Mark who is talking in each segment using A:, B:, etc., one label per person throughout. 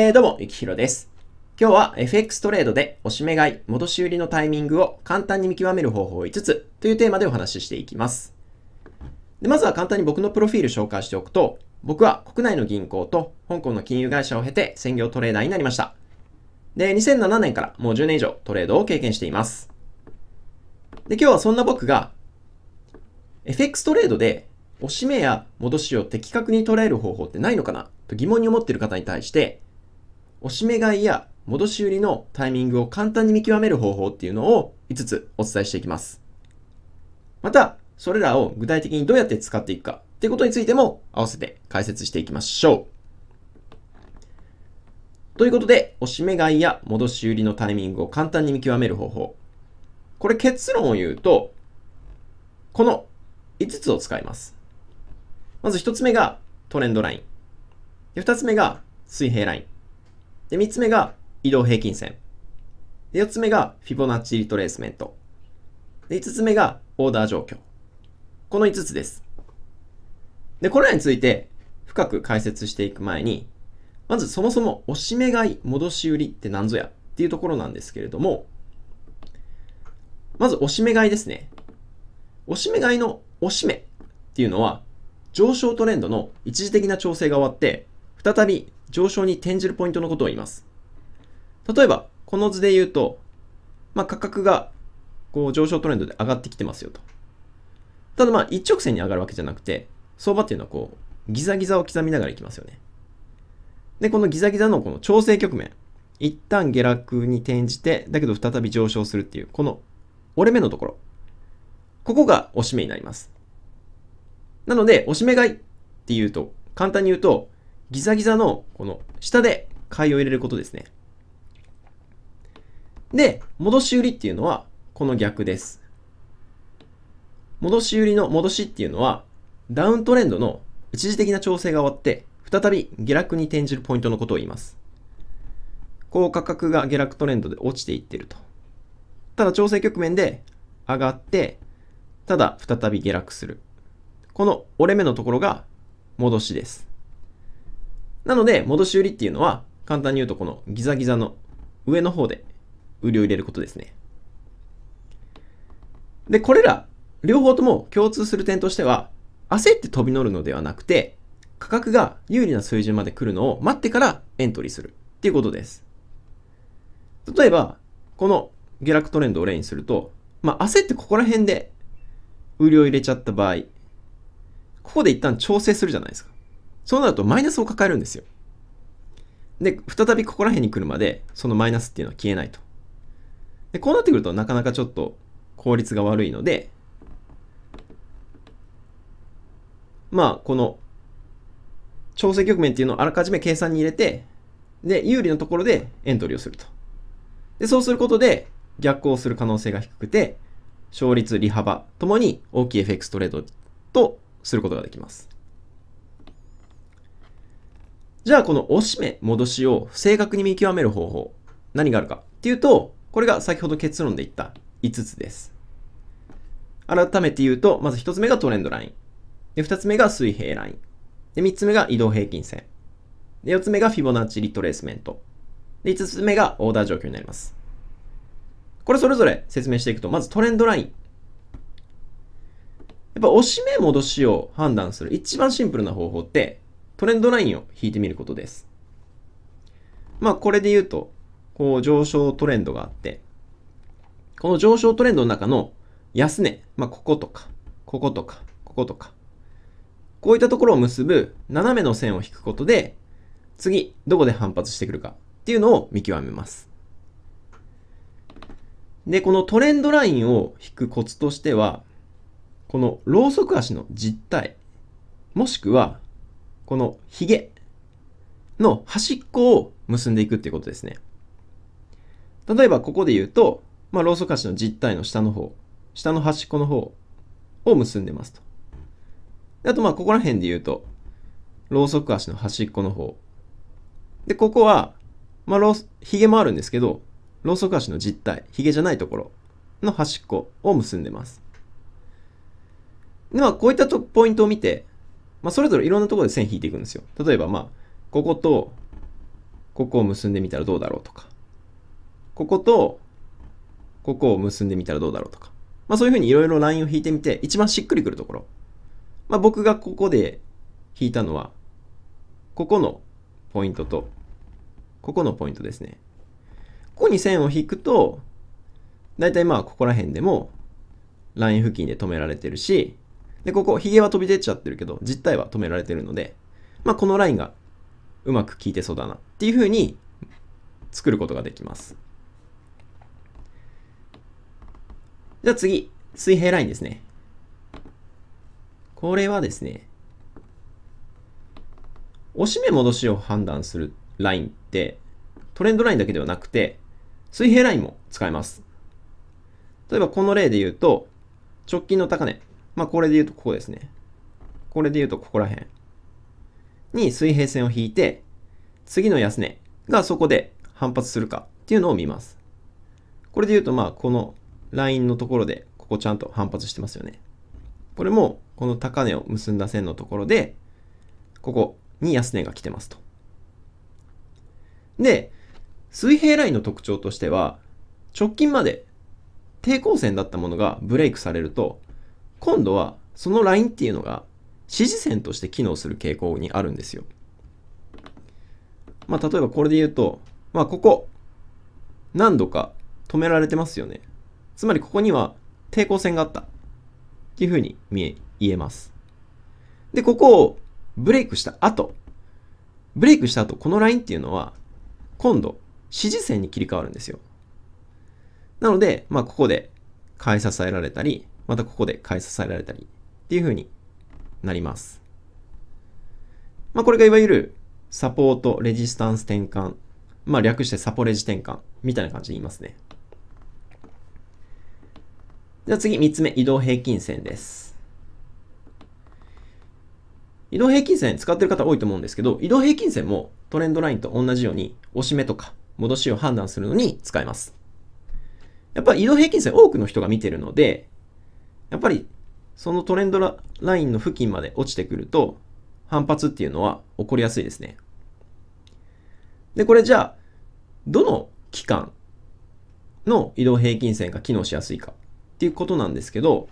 A: えー、どうも、ゆきひろです。今日は FX トレードで押し目買い、戻し売りのタイミングを簡単に見極める方法を5つというテーマでお話ししていきます。でまずは簡単に僕のプロフィール紹介しておくと、僕は国内の銀行と香港の金融会社を経て専業トレーダーになりました。で、2007年からもう10年以上トレードを経験しています。で、今日はそんな僕が FX トレードで押し目や戻しを的確に捉える方法ってないのかなと疑問に思っている方に対して押し目買いや戻し売りのタイミングを簡単に見極める方法っていうのを5つお伝えしていきます。また、それらを具体的にどうやって使っていくかっていうことについても合わせて解説していきましょう。ということで、押し目買いや戻し売りのタイミングを簡単に見極める方法。これ結論を言うと、この5つを使います。まず1つ目がトレンドライン。2つ目が水平ライン。で、3つ目が移動平均線。で、4つ目がフィボナッチリトレースメント。で、5つ目がオーダー状況。この5つです。で、これらについて深く解説していく前に、まずそもそも押し目買い、戻し売りって何ぞやっていうところなんですけれども、まず押し目買いですね。押し目買いの押し目っていうのは、上昇トレンドの一時的な調整が終わって、再び上昇に転じるポイントのことを言います。例えば、この図で言うと、まあ、価格がこう上昇トレンドで上がってきてますよと。ただまあ一直線に上がるわけじゃなくて、相場っていうのはこう、ギザギザを刻みながらいきますよね。で、このギザギザのこの調整局面。一旦下落に転じて、だけど再び上昇するっていう、この折れ目のところ。ここが押し目になります。なので、押し目買いっていうと、簡単に言うと、ギザギザの、この、下で買いを入れることですね。で、戻し売りっていうのは、この逆です。戻し売りの戻しっていうのは、ダウントレンドの一時的な調整が終わって、再び下落に転じるポイントのことを言います。こう価格が下落トレンドで落ちていってると。ただ調整局面で上がって、ただ再び下落する。この折れ目のところが戻しです。なので、戻し売りっていうのは、簡単に言うとこのギザギザの上の方で売りを入れることですね。で、これら、両方とも共通する点としては、焦って飛び乗るのではなくて、価格が有利な水準まで来るのを待ってからエントリーするっていうことです。例えば、この下落トレンドを例にすると、まあ、焦ってここら辺で売りを入れちゃった場合、ここで一旦調整するじゃないですか。そうなるとマイナスを抱えるんですよ。で、再びここら辺に来るまで、そのマイナスっていうのは消えないと。で、こうなってくるとなかなかちょっと効率が悪いので、まあ、この調整局面っていうのをあらかじめ計算に入れて、で、有利のところでエントリーをすると。で、そうすることで逆行する可能性が低くて、勝率、利幅ともに大きい FX トレードとすることができます。じゃあこの押し目、戻しを正確に見極める方法、何があるかっていうと、これが先ほど結論で言った5つです。改めて言うと、まず1つ目がトレンドライン。で、2つ目が水平ライン。で、3つ目が移動平均線。で、4つ目がフィボナッチリトレースメント。で、5つ目がオーダー状況になります。これそれぞれ説明していくと、まずトレンドライン。やっぱ押し目戻しを判断する一番シンプルな方法って、トレンドラインを引いてみることです。まあ、これで言うと、こう上昇トレンドがあって、この上昇トレンドの中の安値、まあ、こことか、こことか、こことか、こういったところを結ぶ斜めの線を引くことで、次、どこで反発してくるかっていうのを見極めます。で、このトレンドラインを引くコツとしては、このローソク足の実態、もしくはこのヒゲの端っこを結んでいくっていうことですね。例えばここで言うと、まあ、ローソク足の実体の下の方、下の端っこの方を結んでますと。あと、まあ、ここら辺で言うと、ローソク足の端っこの方。で、ここは、まあ、ロヒゲもあるんですけど、ローソク足の実体、ヒゲじゃないところの端っこを結んでます。で、まあ、こういったとポイントを見て、まあ、それぞれいろんなところで線引いていくんですよ。例えば、まあ、ここと、ここを結んでみたらどうだろうとか、ここと、ここを結んでみたらどうだろうとか、まあ、そういうふうにいろいろラインを引いてみて、一番しっくりくるところ。まあ、僕がここで引いたのは、ここのポイントと、ここのポイントですね。ここに線を引くと、だいたいまあここら辺でもライン付近で止められてるし、で、ここ、ヒゲは飛び出ちゃってるけど、実体は止められてるので、まあ、このラインがうまく効いてそうだなっていうふうに作ることができます。じゃあ次、水平ラインですね。これはですね、押し目戻しを判断するラインって、トレンドラインだけではなくて、水平ラインも使えます。例えばこの例で言うと、直近の高値、まあ、これで言うとここですね。これで言うとここら辺に水平線を引いて、次の安値がそこで反発するかっていうのを見ます。これで言うと、まあ、このラインのところで、ここちゃんと反発してますよね。これも、この高値を結んだ線のところで、ここに安値が来てますと。で、水平ラインの特徴としては、直近まで抵抗線だったものがブレイクされると、今度はその LINE っていうのが指示線として機能する傾向にあるんですよ。まあ、例えばこれで言うと、まあ、ここ、何度か止められてますよね。つまりここには抵抗線があった。っていうふうに見え、言えます。で、ここをブレイクした後、ブレイクした後、このラインっていうのは、今度、支持線に切り替わるんですよ。なので、まあ、ここで買い支えられたり、またここで買い支えられたりっていう風になります。まあ、これがいわゆるサポート、レジスタンス転換、まあ、略してサポレジ転換みたいな感じで言いますね。じゃあ次、3つ目、移動平均線です。移動平均線使ってる方多いと思うんですけど、移動平均線もトレンドラインと同じように、押し目とか戻しを判断するのに使えます。やっぱ移動平均線多くの人が見てるので、やっぱりそのトレンドラインの付近まで落ちてくると、反発っていうのは起こりやすいですね。で、これじゃあ、どの期間の移動平均線が機能しやすいかっていうことなんですけど、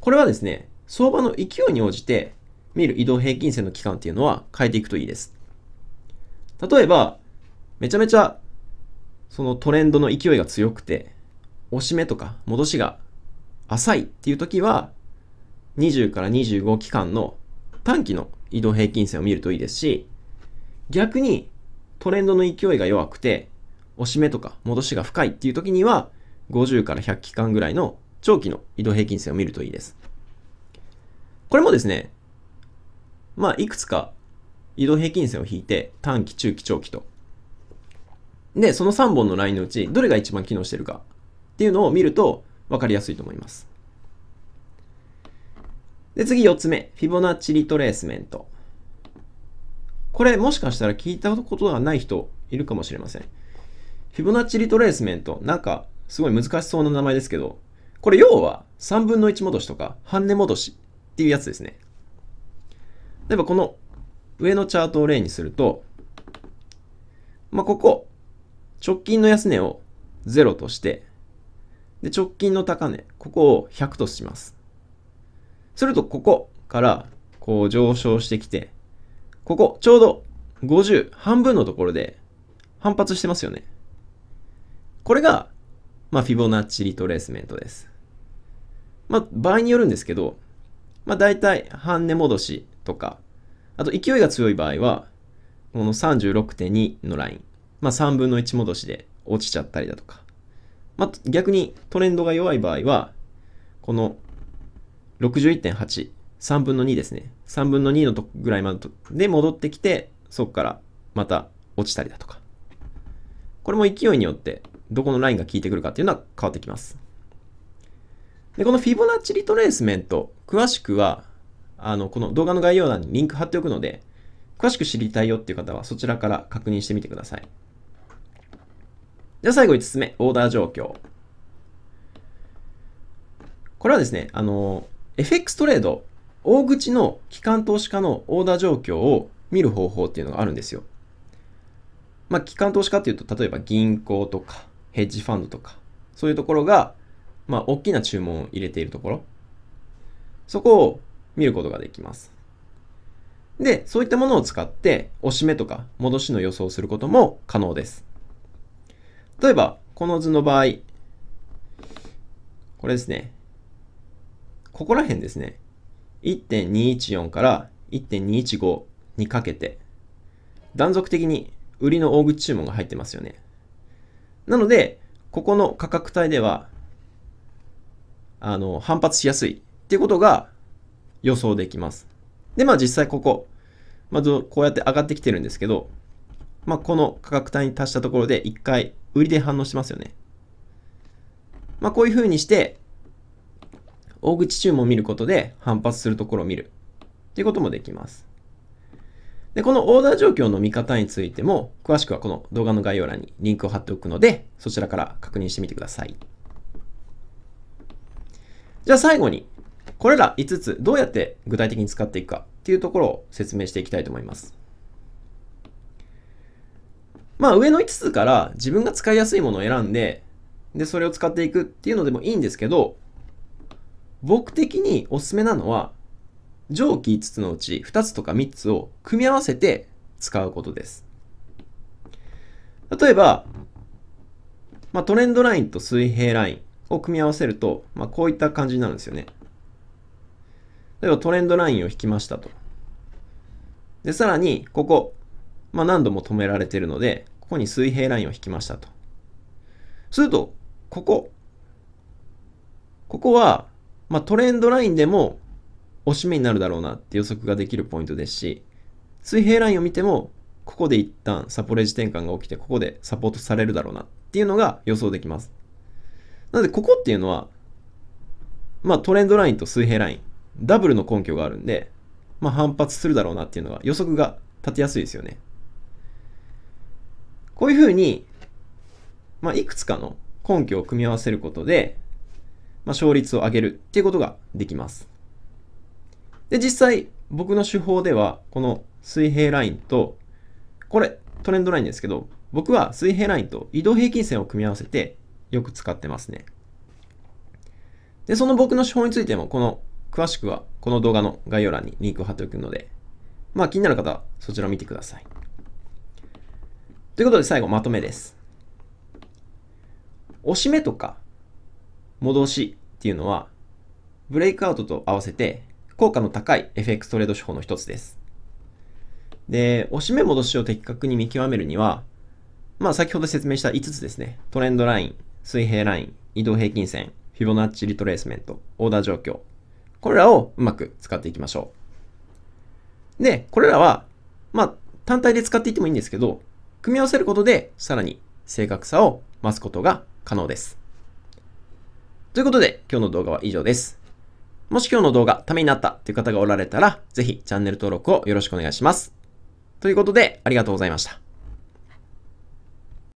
A: これはですね、相場の勢いに応じて見る移動平均線の期間っていうのは変えていくといいです。例えば、めちゃめちゃそのトレンドの勢いが強くて、押し目とか戻しが浅いっていう時は、20から25期間の短期の移動平均線を見るといいですし、逆にトレンドの勢いが弱くて、押し目とか戻しが深いっていう時には、50から100期間ぐらいの長期の移動平均線を見るといいです。これもですね、まあ、いくつか移動平均線を引いて、短期、中期、長期と。で、その3本のラインのうち、どれが一番機能してるかっていうのを見ると、分かりやすいと思います。で、次4つ目。フィボナッチリトレースメント。これもしかしたら聞いたことがない人いるかもしれません。フィボナッチリトレースメント。なんかすごい難しそうな名前ですけど、これ要は3分の1戻しとか半値戻しっていうやつですね。例えばこの上のチャートを例にすると、まあ、ここ、直近の安値を0として、で、直近の高値、ここを100とします。すると、ここから、こう上昇してきて、ここ、ちょうど50、半分のところで反発してますよね。これが、まあ、フィボナッチリトレースメントです。まあ、場合によるんですけど、まあ、大体、半値戻しとか、あと、勢いが強い場合は、この36.2のライン、まあ、3分の1戻しで落ちちゃったりだとか、まあ、逆にトレンドが弱い場合は、この61.8、3分の2ですね。3分の2のとぐらいまでで戻ってきて、そこからまた落ちたりだとか。これも勢いによって、どこのラインが効いてくるかっていうのは変わってきます。で、このフィボナッチリトレースメント、詳しくは、あの、この動画の概要欄にリンク貼っておくので、詳しく知りたいよっていう方はそちらから確認してみてください。じゃあ最後5つ目、オーダー状況。これはですね、あの、FX トレード、大口の機関投資家のオーダー状況を見る方法っていうのがあるんですよ。まあ、機関投資家っていうと、例えば銀行とか、ヘッジファンドとか、そういうところが、まあ、大きな注文を入れているところ、そこを見ることができます。で、そういったものを使って、押し目とか戻しの予想をすることも可能です。例えば、この図の場合、これですね。ここら辺ですね。1.214から1.215にかけて、断続的に売りの大口注文が入ってますよね。なので、ここの価格帯では、あの、反発しやすいっていうことが予想できます。で、まあ実際ここ、まあ、こうやって上がってきてるんですけど、まあ、この価格帯に達したところで一回売りで反応してますよね。まあ、こういう風にして、大口注文を見ることで反発するところを見るっていうこともできます。で、このオーダー状況の見方についても、詳しくはこの動画の概要欄にリンクを貼っておくので、そちらから確認してみてください。じゃあ最後に、これら5つどうやって具体的に使っていくかっていうところを説明していきたいと思います。まあ上の5つから自分が使いやすいものを選んで、で、それを使っていくっていうのでもいいんですけど、僕的におすすめなのは、上記5つのうち2つとか3つを組み合わせて使うことです。例えば、まあ、トレンドラインと水平ラインを組み合わせると、まあ、こういった感じになるんですよね。例えばトレンドラインを引きましたと。で、さらに、ここ、まあ、何度も止められてるので、ここに水平ラインを引きましたと。すると、ここ。ここは、まあ、トレンドラインでも、押し目になるだろうなって予測ができるポイントですし、水平ラインを見ても、ここで一旦サポレージ転換が起きて、ここでサポートされるだろうなっていうのが予想できます。なので、ここっていうのは、まあ、トレンドラインと水平ライン、ダブルの根拠があるんで、まあ、反発するだろうなっていうのが予測が立てやすいですよね。こういうふうに、まあ、いくつかの根拠を組み合わせることで、まあ、勝率を上げるっていうことができます。で、実際、僕の手法では、この水平ラインと、これ、トレンドラインですけど、僕は水平ラインと移動平均線を組み合わせてよく使ってますね。で、その僕の手法についても、この、詳しくはこの動画の概要欄にリンクを貼っておくので、まあ気になる方はそちらを見てください。ということで最後まとめです。押し目とか戻しっていうのは、ブレイクアウトと合わせて効果の高い FX トレード手法の一つです。で、押し目戻しを的確に見極めるには、まあ先ほど説明した5つですね。トレンドライン、水平ライン、移動平均線、フィボナッチリトレースメント、オーダー状況。これらをうまく使っていきましょう。で、これらは、まあ単体で使っていってもいいんですけど、組み合わせることで、さらに正確さを増すことが可能です。ということで、今日の動画は以上です。もし今日の動画、ためになったという方がおられたら、ぜひチャンネル登録をよろしくお願いします。ということで、ありがとうございました。